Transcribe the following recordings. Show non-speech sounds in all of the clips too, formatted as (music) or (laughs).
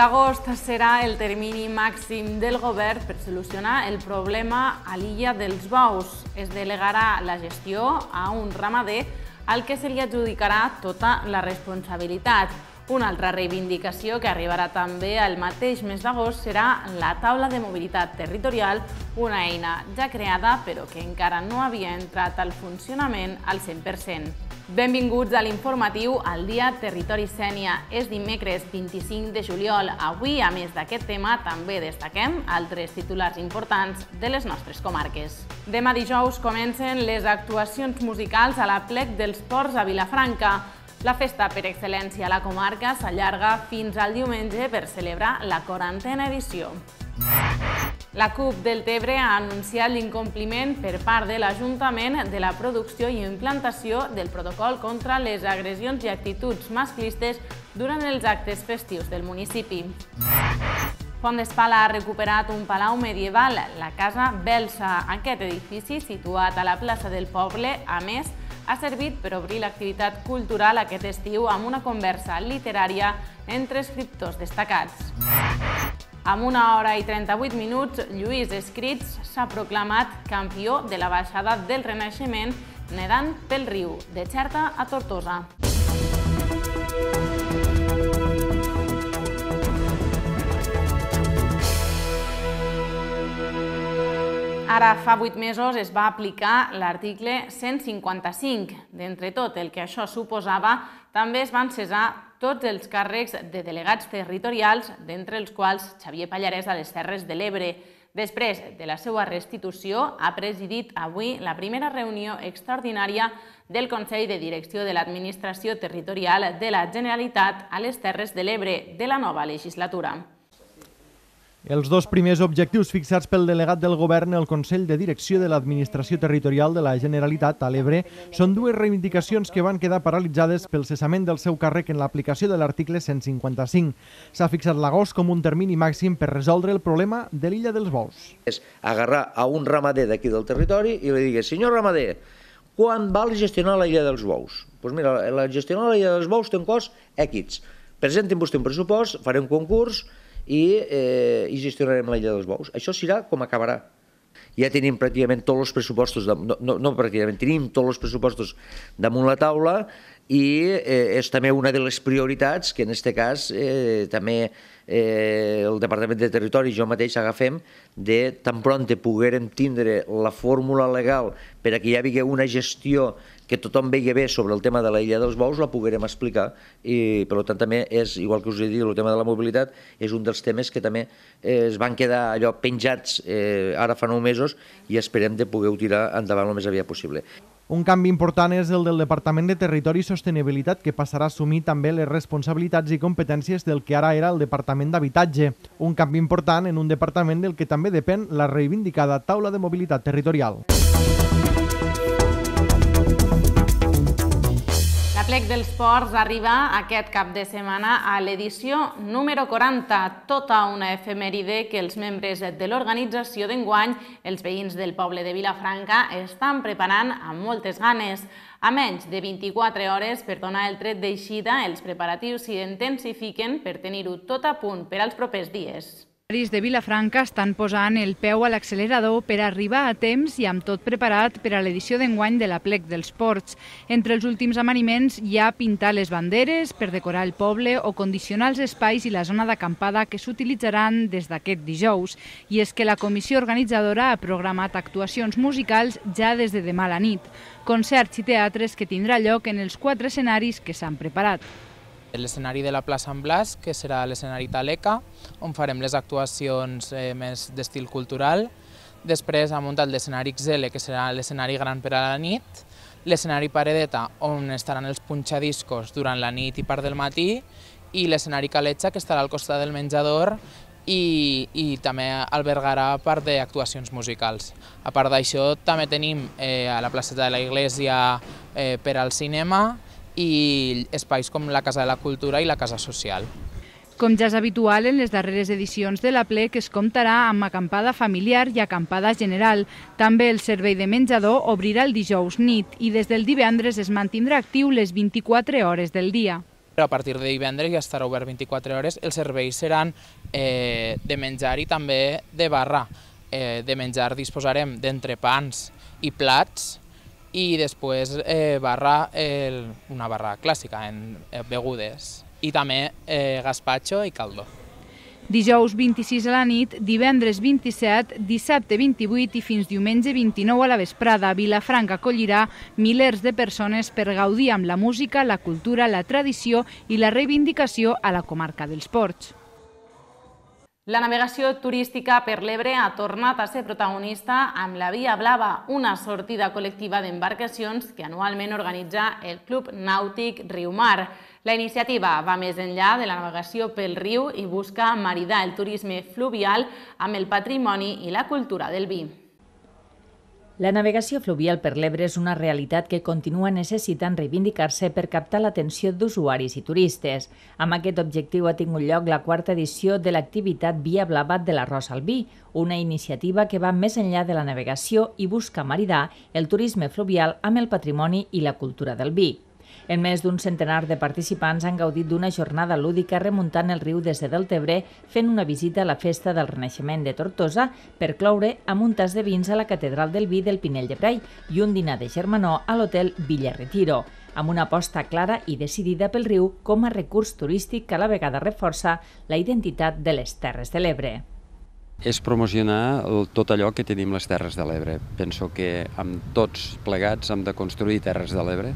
L'agost serà el termini màxim del govern per solucionar el problema a l'illa dels bous. Es delegarà la gestió a un ramader al que se li adjudicarà tota la responsabilitat. Una altra reivindicació que arribarà també el mateix mes d'agost serà la taula de mobilitat territorial, una eina ja creada però que encara no havia entrat al funcionament al 100%. Benvinguts a l'informatiu al dia Territori Sènia. És dimecres 25 de juliol. Avui, a més d'aquest tema, també destaquem altres titulars importants de les nostres comarques. Demà dijous comencen les actuacions musicals a la plec dels Ports a Vilafranca. La festa per excel·lència a la comarca s'allarga fins al diumenge per celebrar la 40a edició. La CUP del Tebre ha anunciat l'incompliment per part de l'Ajuntament de la producció i implantació del protocol contra les agressions i actituds masclistes durant els actes festius del municipi. Font d'Espala ha recuperat un palau medieval, la Casa Belsa. Aquest edifici, situat a la plaça del poble, a més, ha servit per obrir l'activitat cultural aquest estiu amb una conversa literària entre escriptors destacats. Amb una hora i 38 minuts, Lluís Escrits s'ha proclamat campió de la baixada del Renaixement nedant pel riu, de Xerta a Tortosa. Ara fa 8 mesos es va aplicar l'article 155. D'entre tot el que això suposava, també es van cesar tots els càrrecs de delegats territorials, d'entre els quals Xavier Pallarès a les Terres de l'Ebre. Després de la seva restitució, ha presidit avui la primera reunió extraordinària del Consell de Direcció de l'Administració Territorial de la Generalitat a les Terres de l'Ebre de la nova legislatura. Els dos primers objectius fixats pel delegat del govern al Consell de Direcció de l'Administració Territorial de la Generalitat a l'Ebre són dues reivindicacions que van quedar paralitzades pel cessament del seu càrrec en l'aplicació de l'article 155. S'ha fixat l'agost com un termini màxim per resoldre el problema de l'illa dels bous. És agarrar a un ramader d'aquí del territori i li digui, senyor ramader, quan val gestionar la illa dels bous? Doncs pues mira, la gestionar la illa dels bous té un cost equits. Presentin vostè un pressupost, farem un concurs, i, eh, i gestionarem la illa dels bous. Això serà com acabarà. Ja tenim pràcticament tots els pressupostos, de, no, no, no pràcticament, tenim tots els pressupostos damunt la taula i eh, és també una de les prioritats que en aquest cas eh, també eh, el Departament de Territori i jo mateix agafem de tan pront que poguérem tindre la fórmula legal per a que hi hagi una gestió que tothom vegi bé sobre el tema de la illa dels bous la poguerem explicar i per tant també és, igual que us he dit, el tema de la mobilitat és un dels temes que també eh, es van quedar allò penjats eh, ara fa nou mesos i esperem de poder-ho tirar endavant el més aviat possible. Un canvi important és el del Departament de Territori i Sostenibilitat, que passarà a assumir també les responsabilitats i competències del que ara era el Departament d'Habitatge. Un canvi important en un departament del que també depèn la reivindicada taula de mobilitat territorial. Música Plec dels Ports arriba aquest cap de setmana a l'edició número 40, tota una efemèride que els membres de l'organització d'enguany, els veïns del poble de Vilafranca, estan preparant amb moltes ganes. A menys de 24 hores per donar el tret d'eixida, els preparatius s'intensifiquen per tenir-ho tot a punt per als propers dies empresaris de Vilafranca estan posant el peu a l'accelerador per arribar a temps i amb tot preparat per a l'edició d'enguany de la plec dels ports. Entre els últims amaniments hi ha pintar les banderes per decorar el poble o condicionar els espais i la zona d'acampada que s'utilitzaran des d'aquest dijous. I és que la comissió organitzadora ha programat actuacions musicals ja des de demà a la nit, concerts i teatres que tindrà lloc en els quatre escenaris que s'han preparat. L'escenari de la plaça en Blas, que serà l'escenari Taleca, on farem les actuacions eh, més d'estil cultural. Després ha muntat l'escenari XL, que serà l'escenari gran per a la nit, l'escenari Paredeta, on estaran els punxadiscos durant la nit i part del matí, i l'escenari Caletxa, que estarà al costat del menjador i, i també albergarà part d'actuacions musicals. A part d'això, també tenim eh, a la placeta de la Iglesia eh, per al cinema, i espais com la Casa de la Cultura i la Casa Social. Com ja és habitual en les darreres edicions de la ple, que es comptarà amb acampada familiar i acampada general. També el servei de menjador obrirà el dijous nit i des del divendres es mantindrà actiu les 24 hores del dia. A partir de divendres ja estarà obert 24 hores. Els serveis seran eh, de menjar i també de barra. Eh, de menjar disposarem d'entrepans i plats i després eh, barra, el, una barra clàssica en eh, begudes i també eh, gazpacho i caldo. Dijous 26 a la nit, divendres 27, dissabte 28 i fins diumenge 29 a la vesprada, Vilafranca acollirà milers de persones per gaudir amb la música, la cultura, la tradició i la reivindicació a la comarca dels Ports. La navegació turística per l'Ebre ha tornat a ser protagonista amb la Via Blava, una sortida col·lectiva d'embarcacions que anualment organitza el Club Nàutic Mar. La iniciativa va més enllà de la navegació pel riu i busca maridar el turisme fluvial amb el patrimoni i la cultura del vi. La navegació fluvial per l'Ebre és una realitat que continua necessitant reivindicar-se per captar l'atenció d'usuaris i turistes. Amb aquest objectiu ha tingut lloc la quarta edició de l'activitat Via Blavat de l'Arròs al Vi, una iniciativa que va més enllà de la navegació i busca maridar el turisme fluvial amb el patrimoni i la cultura del vi. En més d'un centenar de participants han gaudit d'una jornada lúdica remuntant el riu des de Deltebre, fent una visita a la Festa del Renaixement de Tortosa per cloure amb un tas de vins a la Catedral del Vi del Pinell de Brai i un dinar de germanor a l'hotel Villarretiro amb una aposta clara i decidida pel riu com a recurs turístic que a la vegada reforça la identitat de les Terres de l'Ebre. És promocionar tot allò que tenim les Terres de l'Ebre. Penso que amb tots plegats hem de construir Terres de l'Ebre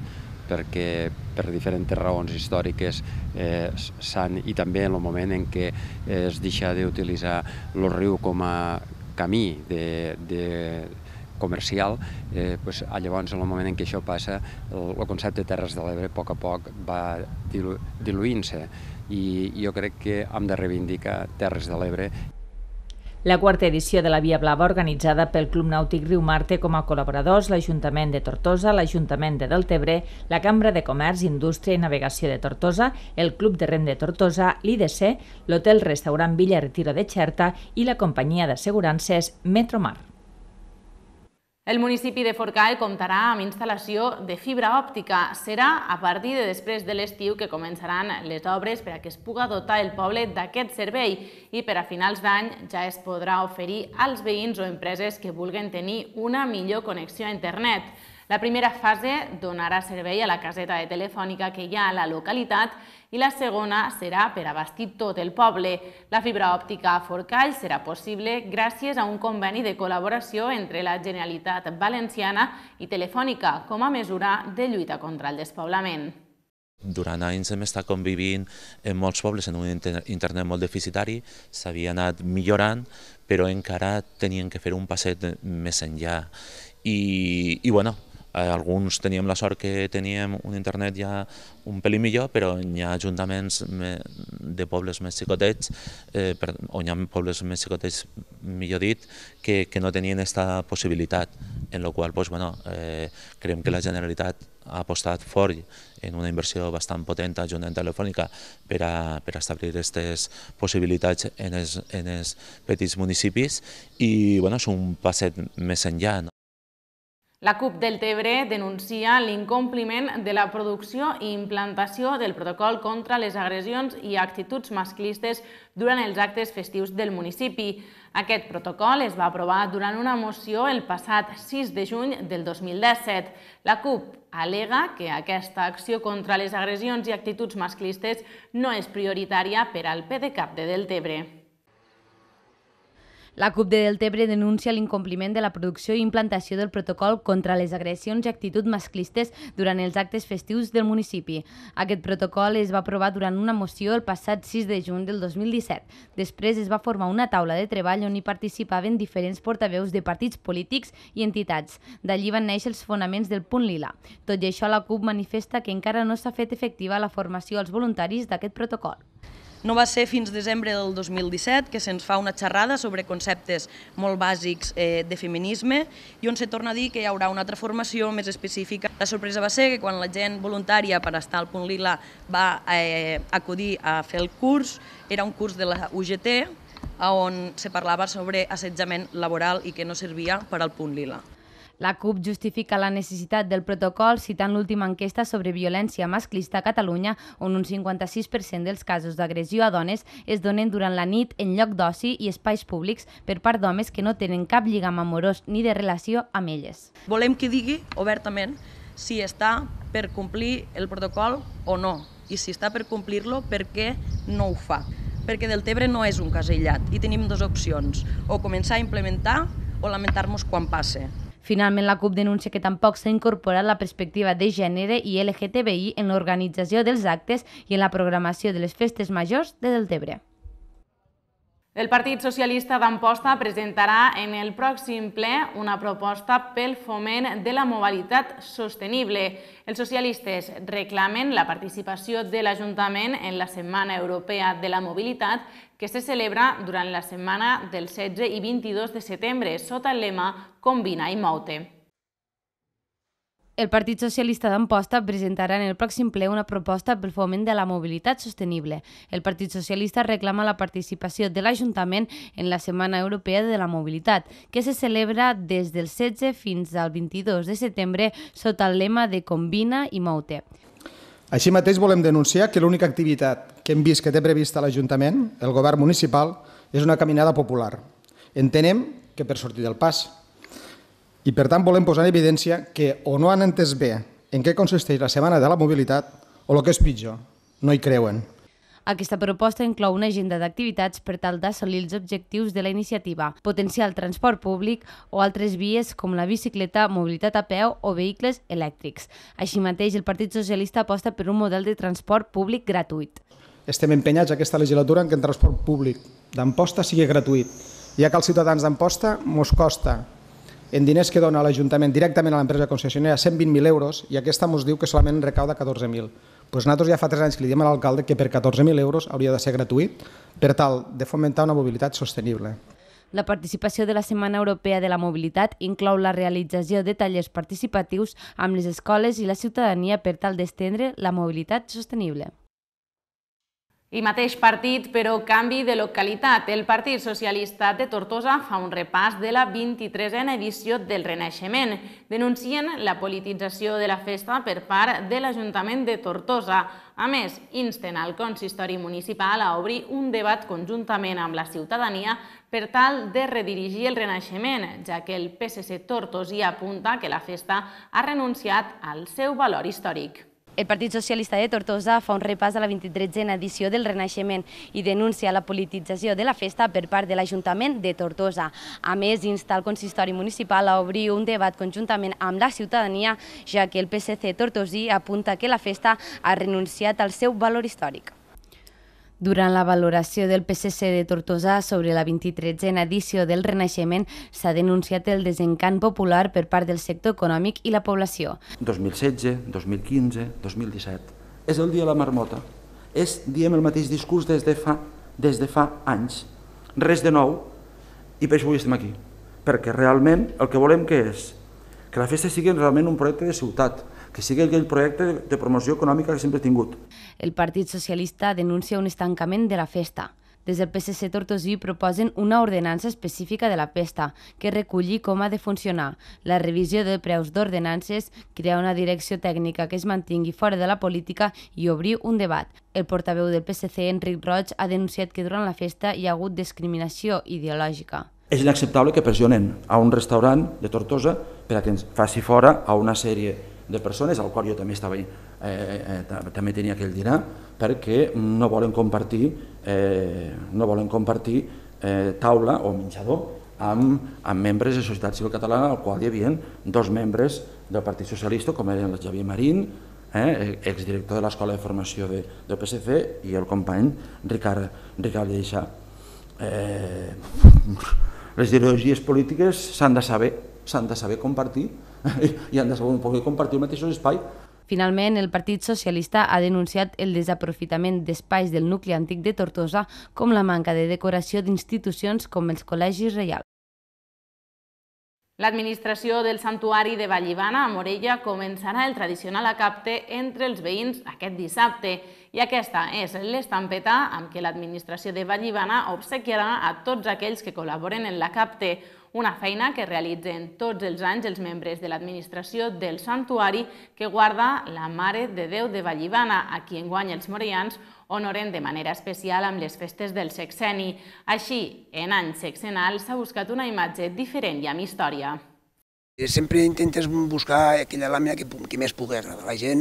perquè per diferents raons històriques eh, s'han, i també en el moment en què eh, es deixa d'utilitzar el riu com a camí de, de comercial, eh, pues, llavors en el moment en què això passa el, el concepte de Terres de l'Ebre a poc a poc va dilu diluint-se i jo crec que hem de reivindicar Terres de l'Ebre la quarta edició de la Via Blava, organitzada pel Club Nàutic Riu Marte com a col·laboradors, l'Ajuntament de Tortosa, l'Ajuntament de Deltebre, la Cambra de Comerç, Indústria i Navegació de Tortosa, el Club de Rem de Tortosa, l'IDC, l'Hotel Restaurant Villa Retiro de Xerta i la companyia d'assegurances Metromar. El municipi de Forcall comptarà amb instal·lació de fibra òptica. Serà a partir de després de l'estiu que començaran les obres per a que es puga dotar el poble d'aquest servei i per a finals d'any ja es podrà oferir als veïns o empreses que vulguen tenir una millor connexió a internet. La primera fase donarà servei a la caseta de telefònica que hi ha a la localitat i la segona serà per abastir tot el poble. La fibra òptica a Forcall serà possible gràcies a un conveni de col·laboració entre la Generalitat Valenciana i Telefònica com a mesura de lluita contra el despoblament. Durant anys hem estat convivint en molts pobles en un internet molt deficitari, s'havia anat millorant, però encara tenien que fer un passet més enllà. I, i bueno, Eh, alguns teníem la sort que teníem un internet ja un pel·li millor, però hi ha ajuntaments de pobles més xicotets, eh, o hi ha pobles més xicotets, millor dit, que, que no tenien aquesta possibilitat, en la qual pues, bueno, eh, creiem que la Generalitat ha apostat fort en una inversió bastant potent a Junta Telefònica per a, per a establir aquestes possibilitats en els, en els petits municipis i bueno, és un passet més enllà. No? La CUP del Tebre denuncia l'incompliment de la producció i implantació del protocol contra les agressions i actituds masclistes durant els actes festius del municipi. Aquest protocol es va aprovar durant una moció el passat 6 de juny del 2017. La CUP al·lega que aquesta acció contra les agressions i actituds masclistes no és prioritària per al PDeCAP de Deltebre. La CUP de Deltebre denuncia l'incompliment de la producció i implantació del protocol contra les agressions i actitud masclistes durant els actes festius del municipi. Aquest protocol es va aprovar durant una moció el passat 6 de juny del 2017. Després es va formar una taula de treball on hi participaven diferents portaveus de partits polítics i entitats. D'allí van néixer els fonaments del punt lila. Tot i això, la CUP manifesta que encara no s'ha fet efectiva la formació als voluntaris d'aquest protocol. No va ser fins desembre del 2017 que se'ns fa una xerrada sobre conceptes molt bàsics eh, de feminisme i on se torna a dir que hi haurà una altra formació més específica. La sorpresa va ser que quan la gent voluntària per estar al Punt Lila va eh, acudir a fer el curs, era un curs de la UGT, on se parlava sobre assetjament laboral i que no servia per al Punt Lila. La CUP justifica la necessitat del protocol citant l'última enquesta sobre violència masclista a Catalunya, on un 56% dels casos d'agressió a dones es donen durant la nit en lloc d'oci i espais públics per part d'homes que no tenen cap lligam amorós ni de relació amb elles. Volem que digui obertament si està per complir el protocol o no, i si està per complir-lo, per què no ho fa. Perquè del Tebre no és un cas aïllat i tenim dues opcions, o començar a implementar o lamentar-nos quan passe. Finalment, la CUP denuncia que tampoc s'ha incorporat la perspectiva de gènere i LGTBI en l'organització dels actes i en la programació de les festes majors de Deltebre. El Partit Socialista d'Amposta presentarà en el pròxim ple una proposta pel foment de la mobilitat sostenible. Els socialistes reclamen la participació de l'Ajuntament en la Setmana Europea de la Mobilitat que se celebra durant la setmana del 16 i 22 de setembre sota el lema Combina i Moute. El Partit Socialista d'Amposta presentarà en el pròxim ple una proposta pel foment de la mobilitat sostenible. El Partit Socialista reclama la participació de l'Ajuntament en la Setmana Europea de la Mobilitat, que se celebra des del 16 fins al 22 de setembre sota el lema de Combina i Moute. Així mateix volem denunciar que l'única activitat que hem vist que té prevista l'Ajuntament, el govern municipal, és una caminada popular. Entenem que per sortir del pas. I per tant volem posar en evidència que o no han entès bé en què consisteix la Setmana de la Mobilitat o el que és pitjor, no hi creuen. Aquesta proposta inclou una agenda d'activitats per tal d'assolir els objectius de la iniciativa, potenciar el transport públic o altres vies com la bicicleta, mobilitat a peu o vehicles elèctrics. Així mateix, el Partit Socialista aposta per un model de transport públic gratuït estem empenyats aquesta legislatura en que el transport públic d'Amposta sigui gratuït, ja que als ciutadans d'Amposta mos costa en diners que dona l'Ajuntament directament a l'empresa concessionera 120.000 euros i aquesta mos diu que solament recauda 14.000. Pues nosaltres ja fa 3 anys que li diem a l'alcalde que per 14.000 euros hauria de ser gratuït per tal de fomentar una mobilitat sostenible. La participació de la Setmana Europea de la Mobilitat inclou la realització de tallers participatius amb les escoles i la ciutadania per tal d'estendre la mobilitat sostenible. I mateix partit, però canvi de localitat. El Partit Socialista de Tortosa fa un repàs de la 23a edició del Renaixement. Denuncien la politització de la festa per part de l'Ajuntament de Tortosa. A més, insten al consistori municipal a obrir un debat conjuntament amb la ciutadania per tal de redirigir el Renaixement, ja que el PSC Tortosi apunta que la festa ha renunciat al seu valor històric. El Partit Socialista de Tortosa fa un repàs de la 23a edició del Renaixement i denuncia la politització de la festa per part de l'Ajuntament de Tortosa. A més, insta el consistori municipal a obrir un debat conjuntament amb la ciutadania, ja que el PSC tortosí apunta que la festa ha renunciat al seu valor històric. Durant la valoració del PSC de Tortosa sobre la 23a edició del Renaixement s'ha denunciat el desencant popular per part del sector econòmic i la població. 2016, 2015, 2017... És el dia de la marmota. És, diem, el mateix discurs des de fa, des de fa anys. Res de nou, i per això avui estem aquí. Perquè realment el que volem que és que la festa sigui realment un projecte de ciutat, que sigui aquell projecte de promoció econòmica que sempre he tingut. El Partit Socialista denuncia un estancament de la festa. Des del PSC Tortosí proposen una ordenança específica de la festa que reculli com ha de funcionar, la revisió de preus d'ordenances, crear una direcció tècnica que es mantingui fora de la política i obrir un debat. El portaveu del PSC, Enric Roig, ha denunciat que durant la festa hi ha hagut discriminació ideològica. És inacceptable que pressionen a un restaurant de Tortosa per a que ens faci fora a una sèrie de persones, al qual jo també estava, eh, eh, també tenia aquell dinar, perquè no volen compartir, eh, no volen compartir eh, taula o menjador amb, amb membres de Societat Civil Catalana, al qual hi havia dos membres del Partit Socialista, com eren el Xavier Marín, eh, exdirector de l'Escola de Formació de, del PSC, i el company Ricard, Ricard Lleixà. Eh, les ideologies polítiques s'han de saber s'han de saber compartir (laughs) i han de poder compartir el mateix espai. Finalment, el Partit Socialista ha denunciat el desaprofitament d'espais del nucli antic de Tortosa com la manca de decoració d'institucions com els col·legis reials. L'administració del Santuari de Vallivana a Morella començarà el tradicional acapte entre els veïns aquest dissabte i aquesta és l'estampeta amb què l'administració de Vallivana obsequiarà a tots aquells que col·laboren en l'acapte, una feina que realitzen tots els anys els membres de l'administració del santuari que guarda la Mare de Déu de Vallivana, a qui enguany els morians, honoren de manera especial amb les festes del sexeni. Així, en any sexenal s'ha buscat una imatge diferent i amb història. Eh, sempre intentes buscar aquella làmina que, que més pugui agradar a la gent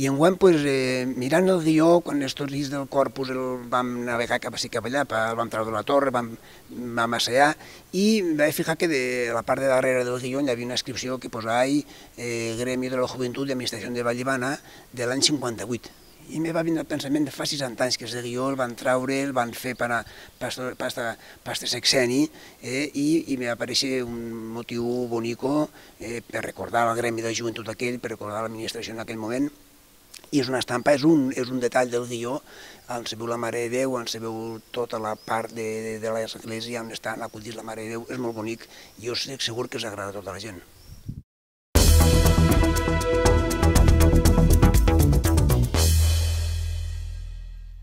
i en guany, pues, eh, mirant el guió, quan els torris del corpus el vam navegar cap a sí cap allà, el vam treure de la torre, vam, vam assajar i vaig fijar que de la part de darrere del guió hi havia una inscripció que posava eh, Gremi de la Juventut d'Administració Administració de Vallibana de l'any 58. I me va vindre el pensament de fa 60 anys que és de guió, oh, el van traure, el van fer per a, pasta, a, per sexeni, eh, i, i me va aparèixer un motiu bonico eh, per recordar el gremi de joventut aquell, per recordar l'administració en aquell moment, i és una estampa, és un, és un detall del guió, on se veu la Mare de Déu, on se veu tota la part de, de, de l'església, on està acollit la Mare de Déu, és molt bonic, i jo estic segur que agrada a tota la gent.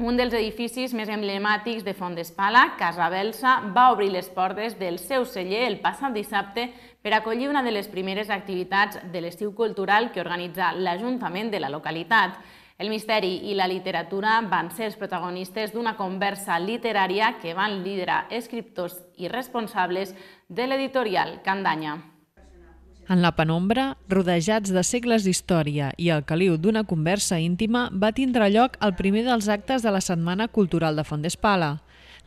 un dels edificis més emblemàtics de Font d'Espala, Casa Belsa, va obrir les portes del seu celler el passat dissabte per acollir una de les primeres activitats de l'estiu cultural que organitza l'Ajuntament de la localitat. El misteri i la literatura van ser els protagonistes d'una conversa literària que van liderar escriptors i responsables de l'editorial Candanya. En la penombra, rodejats de segles d'història i el caliu d'una conversa íntima, va tindre lloc el primer dels actes de la Setmana Cultural de Font d'Espala,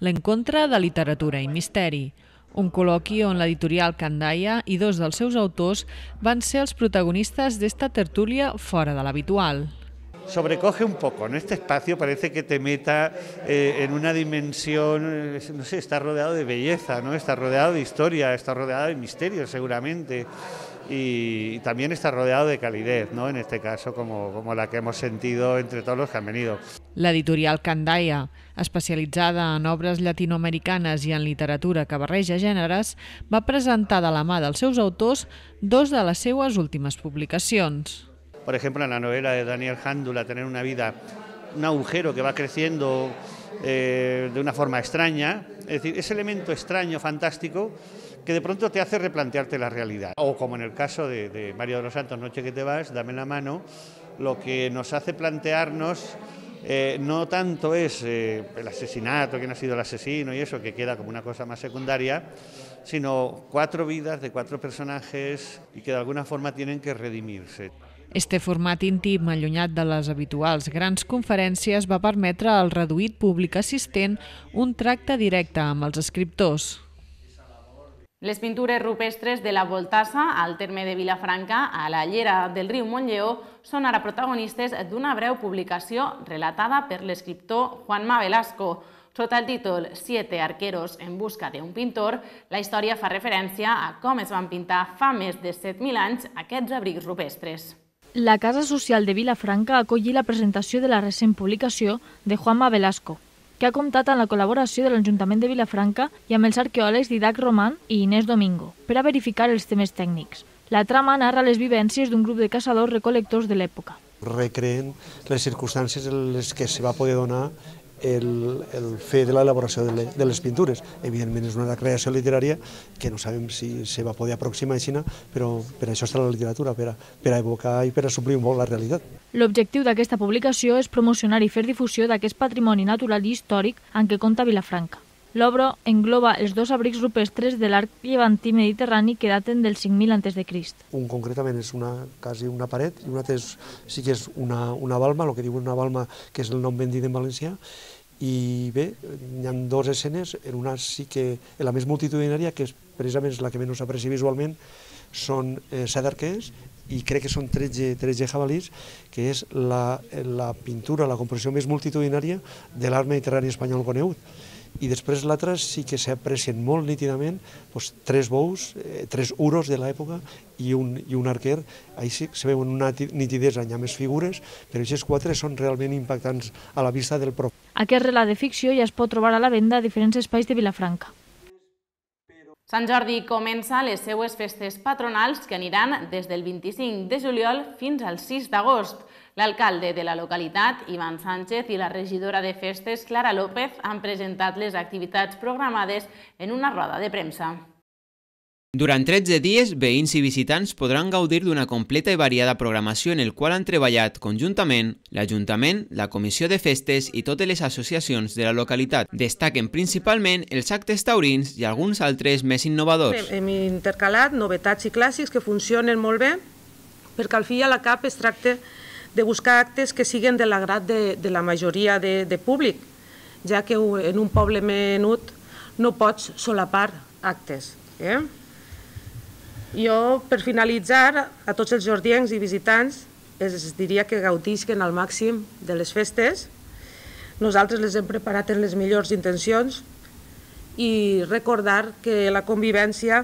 l'encontre de literatura i misteri, un col·loqui on l'editorial Candaia i dos dels seus autors van ser els protagonistes d'esta tertúlia fora de l'habitual sobrecoge un poco, ¿no? Este espacio parece que te meta eh, en una dimensión, eh, no sé, está rodeado de belleza, ¿no? Está rodeado de historia, está rodeado de misterio seguramente y también está rodeado de calidez, ¿no? En este caso, como, como la que hemos sentido entre todos los que han venido. L'editorial Candaia, especialitzada en obres llatinoamericanes i en literatura que barreja gèneres, va presentar de la mà dels seus autors dos de les seues últimes publicacions. por ejemplo, en la novela de Daniel Handula... tener una vida, un agujero que va creciendo eh, de una forma extraña, es decir, ese elemento extraño, fantástico, que de pronto te hace replantearte la realidad. O como en el caso de, Mario de los Santos, Noche que te vas, dame la mano, lo que nos hace plantearnos eh, no tanto es eh, el asesinato, quién ha sido el asesino y eso, que queda como una cosa más secundaria, sino cuatro vidas de cuatro personajes y que de alguna forma tienen que redimirse. Este format íntim, allunyat de les habituals grans conferències, va permetre al reduït públic assistent un tracte directe amb els escriptors. Les pintures rupestres de la Voltassa, al terme de Vilafranca, a la llera del riu Montlleó, són ara protagonistes d'una breu publicació relatada per l'escriptor Juanma Velasco, sota el títol Siete arqueros en busca d'un pintor, la història fa referència a com es van pintar fa més de 7.000 anys aquests abrics rupestres la Casa Social de Vilafranca acolli la presentació de la recent publicació de Juanma Velasco, que ha comptat amb la col·laboració de l'Ajuntament de Vilafranca i amb els arqueòlegs Didac Roman i Inés Domingo per a verificar els temes tècnics. La trama narra les vivències d'un grup de caçadors-recolectors de l'època. Recreen les circumstàncies en les que se va poder donar el, el fer de l'elaboració de, de les pintures. Evidentment és una creació literària que no sabem si se va poder aproximar a Xina, però per això està la literatura, per a, per a evocar i per a suplir un molt la realitat. L'objectiu d'aquesta publicació és promocionar i fer difusió d'aquest patrimoni natural i històric en què compta Vilafranca. L'obra engloba els dos abrics rupestres de l'arc llevantí mediterrani que daten del 5.000 antes de Crist. Un concretament és una, quasi una paret i un altre és, sí que és una, una balma, el que diuen una balma, que és el nom ben dit en valencià, i bé, hi ha dues escenes, en una sí que, en la més multitudinària, que és precisament és la que menys s'aprecia visualment, són eh, set arquers i crec que són 13, 13 jabalís, que és la, la pintura, la composició més multitudinària de l'art mediterrani espanyol conegut i després l'altre sí que s'aprecien molt nítidament doncs, tres bous, eh, tres uros de l'època i, un, i un arquer, ahí sí se veuen una nitidesa, hi ha més figures, però aquests quatre són realment impactants a la vista del prof. Aquest relat de ficció ja es pot trobar a la venda a diferents espais de Vilafranca. Sant Jordi comença les seues festes patronals que aniran des del 25 de juliol fins al 6 d'agost. L'alcalde de la localitat, Ivan Sánchez, i la regidora de festes, Clara López, han presentat les activitats programades en una roda de premsa. Durant 13 dies, veïns i visitants podran gaudir d'una completa i variada programació en el qual han treballat conjuntament l'Ajuntament, la Comissió de Festes i totes les associacions de la localitat. Destaquen principalment els actes taurins i alguns altres més innovadors. Hem intercalat novetats i clàssics que funcionen molt bé perquè al fi i a la cap es tracta de buscar actes que siguin de l'agrat de, de la majoria de, de públic, ja que en un poble menut no pots solapar actes. Eh? Jo, per finalitzar, a tots els jordiencs i visitants es diria que gaudisquen al màxim de les festes. Nosaltres les hem preparat en les millors intencions i recordar que la convivència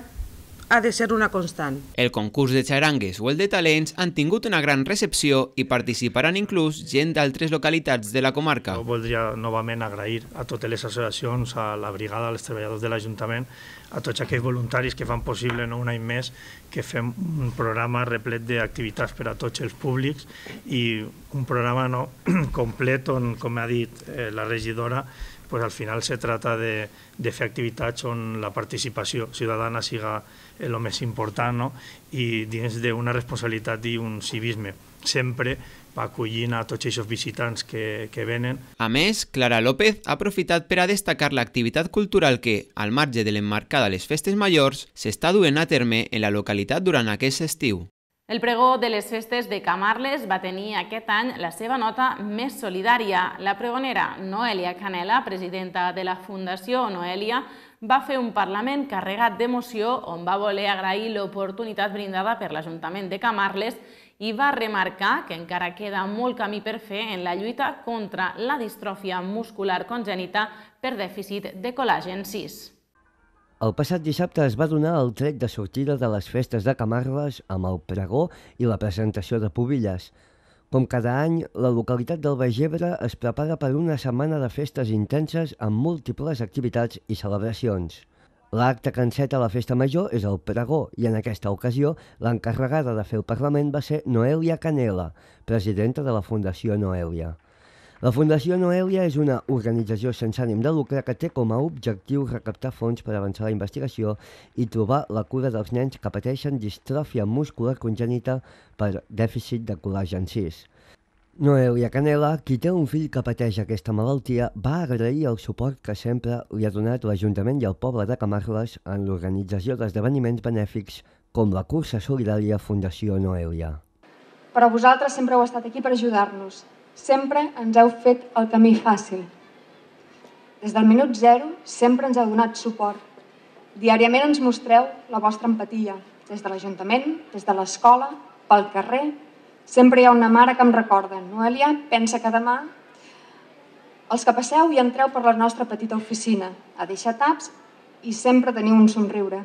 ha de ser una constant. El concurs de xarangues o el de talents han tingut una gran recepció i participaran inclús gent d'altres localitats de la comarca. Jo voldria novament agrair a totes les associacions, a la brigada, als treballadors de l'Ajuntament, a tots aquells voluntaris que fan possible no un any més que fem un programa replet d'activitats per a tots els públics i un programa no, (clears throat) complet on, com ha dit eh, la regidora, pues al final se trata de, de fer activitats on la participació ciutadana siga el eh, més important no? i dins d'una responsabilitat i un civisme sempre acollint a tots aquests visitants que, que venen. A més, Clara López ha aprofitat per a destacar l'activitat cultural que, al marge de l'emmarcada a les festes majors, s'està duent a terme en la localitat durant aquest estiu. El pregó de les festes de Camarles va tenir aquest any la seva nota més solidària. La pregonera Noelia Canela, presidenta de la Fundació Noelia, va fer un Parlament carregat d'emoció on va voler agrair l'oportunitat brindada per l'Ajuntament de Camarles i va remarcar que encara queda molt camí per fer en la lluita contra la distròfia muscular congènita per dèficit de col·làgen 6. El passat dissabte es va donar el tret de sortida de les festes de Camarles amb el pregó i la presentació de pubilles. Com cada any, la localitat del Baix Ebre es prepara per una setmana de festes intenses amb múltiples activitats i celebracions. L'acte que enceta la festa major és el pregó i en aquesta ocasió l'encarregada de fer el Parlament va ser Noelia Canela, presidenta de la Fundació Noelia. La Fundació Noelia és una organització sense ànim de lucre que té com a objectiu recaptar fons per avançar la investigació i trobar la cura dels nens que pateixen distròfia muscular congènita per dèficit de col·làgen 6. Noelia Canela, qui té un fill que pateix aquesta malaltia, va agrair el suport que sempre li ha donat l'Ajuntament i el poble de Camarles en l'organització d'esdeveniments benèfics com la cursa solidària Fundació Noelia. Però vosaltres sempre heu estat aquí per ajudar-nos Sempre ens heu fet el camí fàcil. Des del minut zero sempre ens heu donat suport. Diàriament ens mostreu la vostra empatia, des de l'Ajuntament, des de l'escola, pel carrer. Sempre hi ha una mare que em recorda, Noelia, pensa que demà els que passeu i entreu per la nostra petita oficina a deixar taps i sempre teniu un somriure.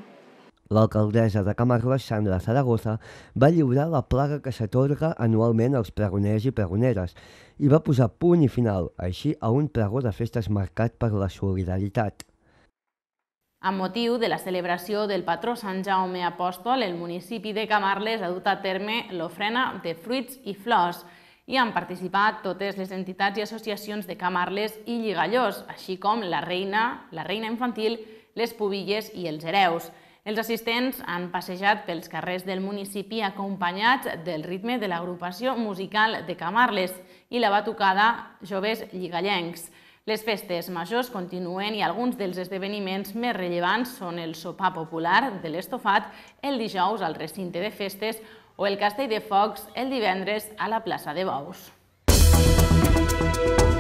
L'alcaldessa de Camarles, Sandra Zaragoza, va lliurar la plaga que s'atorga anualment als pregoners i pregoneres i va posar punt i final, així, a un pregó de festes marcat per la solidaritat. Amb motiu de la celebració del patró Sant Jaume Apòstol, el municipi de Camarles ha dut a terme l'ofrena de fruits i flors, i han participat totes les entitats i associacions de Camarles i Lligallós, així com la reina, la reina infantil, les pubilles i els hereus. Els assistents han passejat pels carrers del municipi acompanyats del ritme de l'agrupació musical de Camarles i la batucada Joves Lligallencs. Les festes majors continuen i alguns dels esdeveniments més rellevants són el sopar popular de l'Estofat el dijous al recinte de festes o el castell de focs el divendres a la plaça de Bous. Música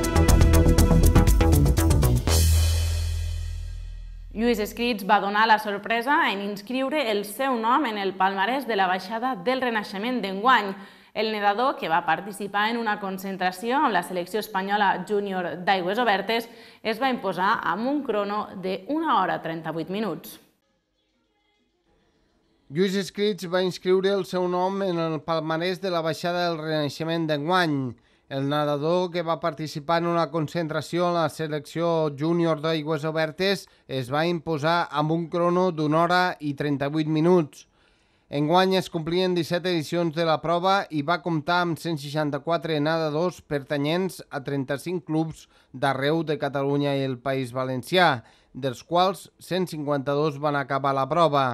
Lluís Escrits va donar la sorpresa en inscriure el seu nom en el palmarès de la Baixada del Renaixement d'enguany. El nedador, que va participar en una concentració amb la selecció espanyola júnior d'aigües obertes, es va imposar amb un crono de 1 hora 38 minuts. Lluís Escrits va inscriure el seu nom en el palmarès de la Baixada del Renaixement d'enguany el nadador que va participar en una concentració en la selecció júnior d'aigües obertes es va imposar amb un crono d'una hora i 38 minuts. Enguany es complien 17 edicions de la prova i va comptar amb 164 nadadors pertanyents a 35 clubs d'arreu de Catalunya i el País Valencià, dels quals 152 van acabar la prova.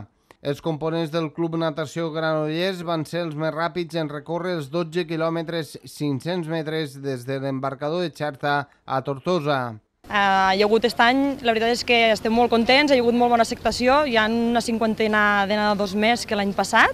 Els components del Club Natació Granollers van ser els més ràpids en recórrer els 12 quilòmetres 500 metres des de l'embarcador de Xerta a Tortosa. Uh, hi ha hagut aquest any, la veritat és que estem molt contents, hi ha hagut molt bona acceptació, hi ha una cinquantena de nedadors més que l'any passat,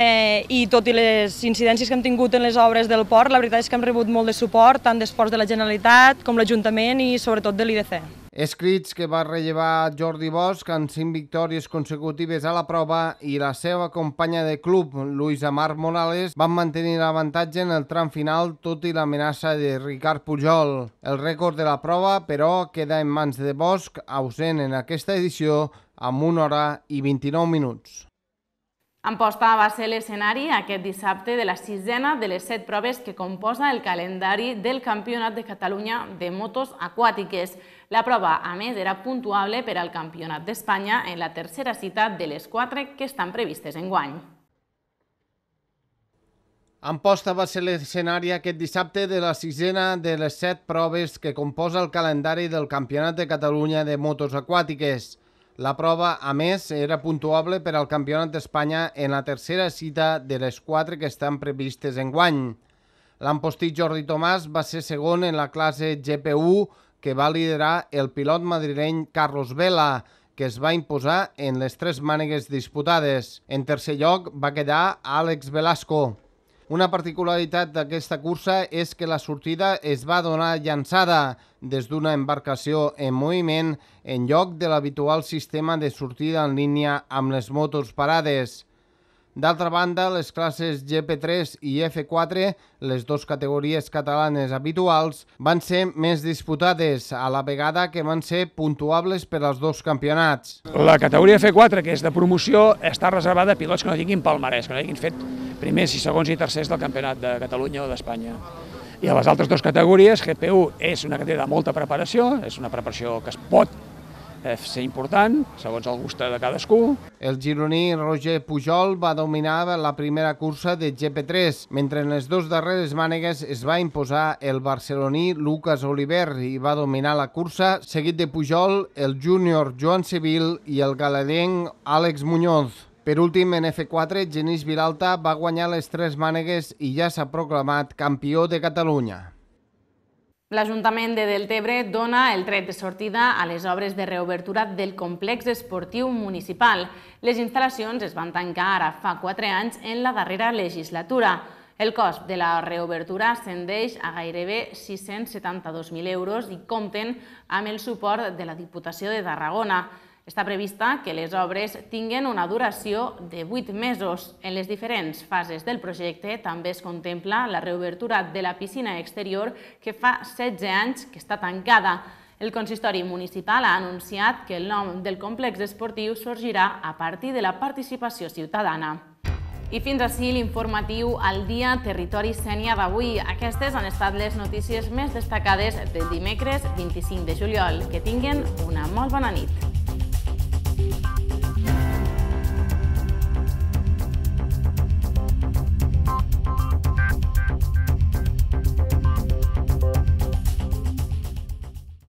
eh, i tot i les incidències que hem tingut en les obres del port, la veritat és que hem rebut molt de suport, tant d'esports de la Generalitat com l'Ajuntament i sobretot de l'IDC. Escrits que va rellevar Jordi Bosch en 5 victòries consecutives a la prova i la seva companya de club, Luis Amar Morales, van mantenir l'avantatge en el tram final tot i l'amenaça de Ricard Pujol. El rècord de la prova, però, queda en mans de Bosch, ausent en aquesta edició amb 1 hora i 29 minuts. Amposta va ser l'escenari aquest dissabte de la sisena de les set proves que composa el calendari del Campionat de Catalunya de Motos Aquàtiques. La prova, a més, era puntuable per al Campionat d'Espanya en la tercera cita de les quatre que estan previstes en guany. Amposta va ser l'escenari aquest dissabte de la sisena de les set proves que composa el calendari del Campionat de Catalunya de Motos Aquàtiques. La prova, a més, era puntuable per al Campionat d'Espanya en la tercera cita de les quatre que estan previstes en guany. L'ampostit Jordi Tomàs va ser segon en la classe GP1 que va liderar el pilot madrileny Carlos Vela, que es va imposar en les tres mànegues disputades. En tercer lloc va quedar Àlex Velasco. Una particularitat d'aquesta cursa és que la sortida es va donar llançada des d'una embarcació en moviment en lloc de l'habitual sistema de sortida en línia amb les motos parades. D'altra banda, les classes GP3 i F4, les dues categories catalanes habituals, van ser més disputades, a la vegada que van ser puntuables per als dos campionats. La categoria F4, que és de promoció, està reservada a pilots que no tinguin palmarès, que no hagin fet primers i segons i tercers del Campionat de Catalunya o d'Espanya. I a les altres dues categories, GP1 és una categoria de molta preparació, és una preparació que es pot eh, ser important, segons el gust de cadascú. El gironí Roger Pujol va dominar la primera cursa de GP3, mentre en les dues darreres mànegues es va imposar el barceloní Lucas Oliver i va dominar la cursa, seguit de Pujol, el júnior Joan Civil i el galadenc Àlex Muñoz. Per últim, en F4, Genís Vilalta va guanyar les tres mànegues i ja s'ha proclamat campió de Catalunya. L'Ajuntament de Deltebre dona el tret de sortida a les obres de reobertura del complex esportiu municipal. Les instal·lacions es van tancar ara fa 4 anys en la darrera legislatura. El cost de la reobertura ascendeix a gairebé 672.000 euros i compten amb el suport de la Diputació de Tarragona. Està prevista que les obres tinguen una duració de 8 mesos. En les diferents fases del projecte també es contempla la reobertura de la piscina exterior que fa 16 anys que està tancada. El consistori municipal ha anunciat que el nom del complex esportiu sorgirà a partir de la participació ciutadana. I fins així l'informatiu al dia Territori Sènia d'avui. Aquestes han estat les notícies més destacades del dimecres 25 de juliol. Que tinguen una molt bona nit.